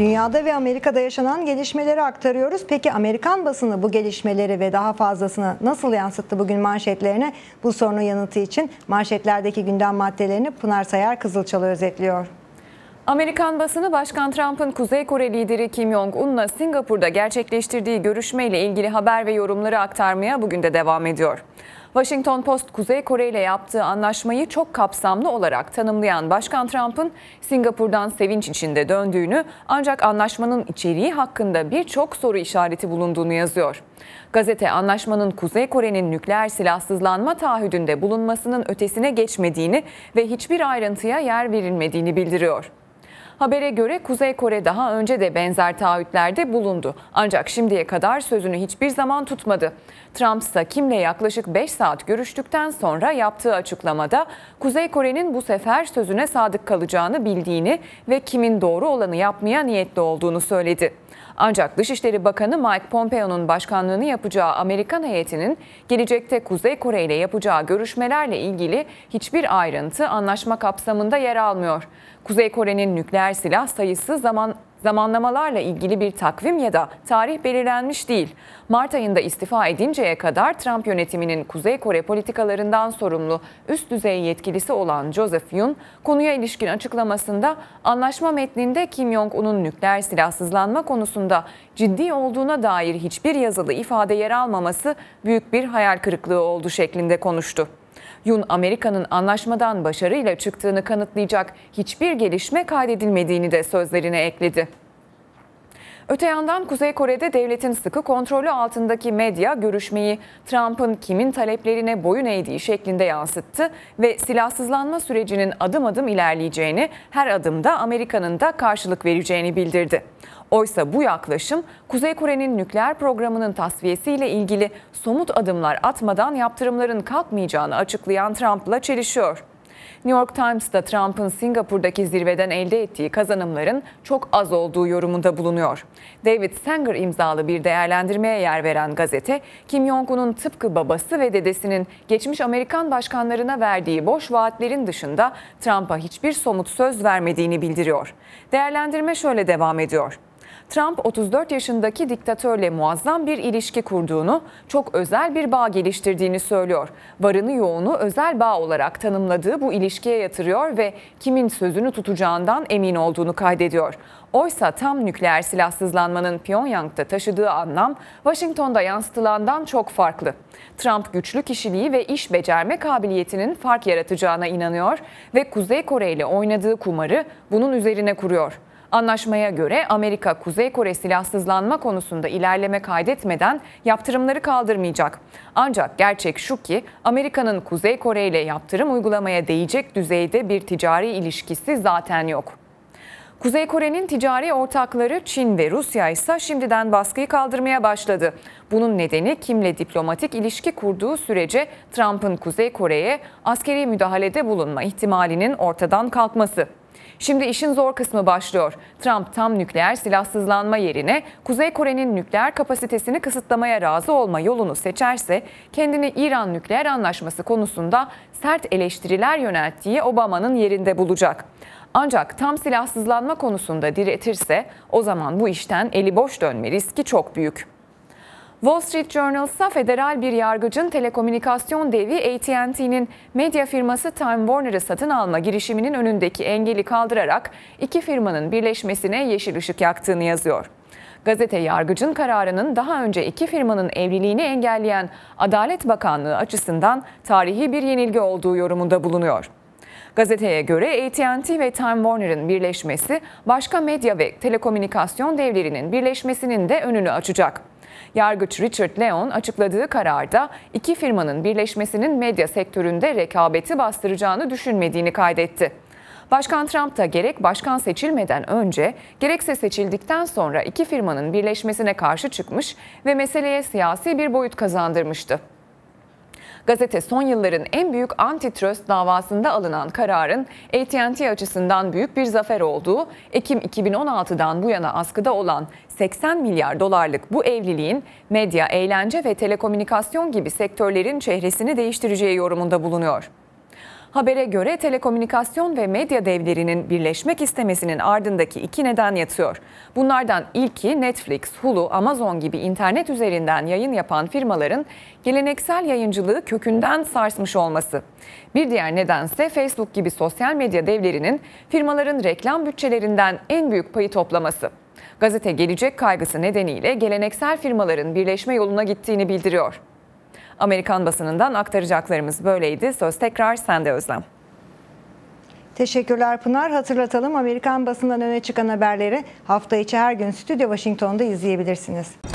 Dünyada ve Amerika'da yaşanan gelişmeleri aktarıyoruz. Peki Amerikan basını bu gelişmeleri ve daha fazlasını nasıl yansıttı bugün manşetlerine? Bu sorunun yanıtı için manşetlerdeki gündem maddelerini Pınar Sayar Kızılçalı özetliyor. Amerikan basını Başkan Trump'ın Kuzey Kore lideri Kim Jong-un'la Singapur'da gerçekleştirdiği görüşmeyle ilgili haber ve yorumları aktarmaya bugün de devam ediyor. Washington Post, Kuzey Kore ile yaptığı anlaşmayı çok kapsamlı olarak tanımlayan Başkan Trump'ın Singapur'dan sevinç içinde döndüğünü ancak anlaşmanın içeriği hakkında birçok soru işareti bulunduğunu yazıyor. Gazete anlaşmanın Kuzey Kore'nin nükleer silahsızlanma taahhüdünde bulunmasının ötesine geçmediğini ve hiçbir ayrıntıya yer verilmediğini bildiriyor. Habere göre Kuzey Kore daha önce de benzer taahhütlerde bulundu. Ancak şimdiye kadar sözünü hiçbir zaman tutmadı. Trump ise Kim'le yaklaşık 5 saat görüştükten sonra yaptığı açıklamada Kuzey Kore'nin bu sefer sözüne sadık kalacağını bildiğini ve Kim'in doğru olanı yapmaya niyetli olduğunu söyledi. Ancak Dışişleri Bakanı Mike Pompeo'nun başkanlığını yapacağı Amerikan heyetinin gelecekte Kuzey Kore ile yapacağı görüşmelerle ilgili hiçbir ayrıntı anlaşma kapsamında yer almıyor. Kuzey Kore'nin nükleer silah sayısı zaman Zamanlamalarla ilgili bir takvim ya da tarih belirlenmiş değil. Mart ayında istifa edinceye kadar Trump yönetiminin Kuzey Kore politikalarından sorumlu üst düzey yetkilisi olan Joseph Yun, konuya ilişkin açıklamasında anlaşma metninde Kim Jong-un'un nükleer silahsızlanma konusunda ciddi olduğuna dair hiçbir yazılı ifade yer almaması büyük bir hayal kırıklığı oldu şeklinde konuştu. Yun Amerika'nın anlaşmadan başarıyla çıktığını kanıtlayacak hiçbir gelişme kaydedilmediğini de sözlerine ekledi. Öte yandan Kuzey Kore'de devletin sıkı kontrolü altındaki medya görüşmeyi Trump'ın kimin taleplerine boyun eğdiği şeklinde yansıttı ve silahsızlanma sürecinin adım adım ilerleyeceğini, her adımda Amerika'nın da karşılık vereceğini bildirdi. Oysa bu yaklaşım Kuzey Kore'nin nükleer programının tasfiyesiyle ilgili somut adımlar atmadan yaptırımların kalkmayacağını açıklayan Trump'la çelişiyor. New York Times'ta Trump'ın Singapur'daki zirveden elde ettiği kazanımların çok az olduğu yorumunda bulunuyor. David Sanger imzalı bir değerlendirmeye yer veren gazete, Kim Jong-un'un tıpkı babası ve dedesinin geçmiş Amerikan başkanlarına verdiği boş vaatlerin dışında Trump'a hiçbir somut söz vermediğini bildiriyor. Değerlendirme şöyle devam ediyor. Trump 34 yaşındaki diktatörle muazzam bir ilişki kurduğunu, çok özel bir bağ geliştirdiğini söylüyor. Varını yoğunu özel bağ olarak tanımladığı bu ilişkiye yatırıyor ve kimin sözünü tutacağından emin olduğunu kaydediyor. Oysa tam nükleer silahsızlanmanın Pyongyang'da taşıdığı anlam Washington'da yansıtılandan çok farklı. Trump güçlü kişiliği ve iş becerme kabiliyetinin fark yaratacağına inanıyor ve Kuzey Kore ile oynadığı kumarı bunun üzerine kuruyor. Anlaşmaya göre Amerika Kuzey Kore silahsızlanma konusunda ilerleme kaydetmeden yaptırımları kaldırmayacak. Ancak gerçek şu ki Amerika'nın Kuzey Kore ile yaptırım uygulamaya değecek düzeyde bir ticari ilişkisi zaten yok. Kuzey Kore'nin ticari ortakları Çin ve Rusya ise şimdiden baskıyı kaldırmaya başladı. Bunun nedeni kimle diplomatik ilişki kurduğu sürece Trump'ın Kuzey Kore'ye askeri müdahalede bulunma ihtimalinin ortadan kalkması. Şimdi işin zor kısmı başlıyor. Trump tam nükleer silahsızlanma yerine Kuzey Kore'nin nükleer kapasitesini kısıtlamaya razı olma yolunu seçerse kendini İran nükleer anlaşması konusunda sert eleştiriler yönelttiği Obama'nın yerinde bulacak. Ancak tam silahsızlanma konusunda diretirse o zaman bu işten eli boş dönme riski çok büyük. Wall Street Journal ise federal bir yargıcın telekomünikasyon devi AT&T'nin medya firması Time Warner'ı satın alma girişiminin önündeki engeli kaldırarak iki firmanın birleşmesine yeşil ışık yaktığını yazıyor. Gazete yargıcın kararının daha önce iki firmanın evliliğini engelleyen Adalet Bakanlığı açısından tarihi bir yenilgi olduğu yorumunda bulunuyor. Gazeteye göre AT&T ve Time Warner'ın birleşmesi başka medya ve telekomünikasyon devlerinin birleşmesinin de önünü açacak. Yargıç Richard Leon açıkladığı kararda iki firmanın birleşmesinin medya sektöründe rekabeti bastıracağını düşünmediğini kaydetti. Başkan Trump da gerek başkan seçilmeden önce gerekse seçildikten sonra iki firmanın birleşmesine karşı çıkmış ve meseleye siyasi bir boyut kazandırmıştı. Gazete son yılların en büyük antitrust davasında alınan kararın AT&T açısından büyük bir zafer olduğu, Ekim 2016'dan bu yana askıda olan 80 milyar dolarlık bu evliliğin medya, eğlence ve telekomünikasyon gibi sektörlerin çehresini değiştireceği yorumunda bulunuyor. Habere göre telekomünikasyon ve medya devlerinin birleşmek istemesinin ardındaki iki neden yatıyor. Bunlardan ilki Netflix, Hulu, Amazon gibi internet üzerinden yayın yapan firmaların geleneksel yayıncılığı kökünden sarsmış olması. Bir diğer nedense Facebook gibi sosyal medya devlerinin firmaların reklam bütçelerinden en büyük payı toplaması. Gazete gelecek kaygısı nedeniyle geleneksel firmaların birleşme yoluna gittiğini bildiriyor. Amerikan basınından aktaracaklarımız böyleydi. Söz tekrar sende Özlem. Teşekkürler Pınar. Hatırlatalım Amerikan basından öne çıkan haberleri hafta içi her gün Stüdyo Washington'da izleyebilirsiniz.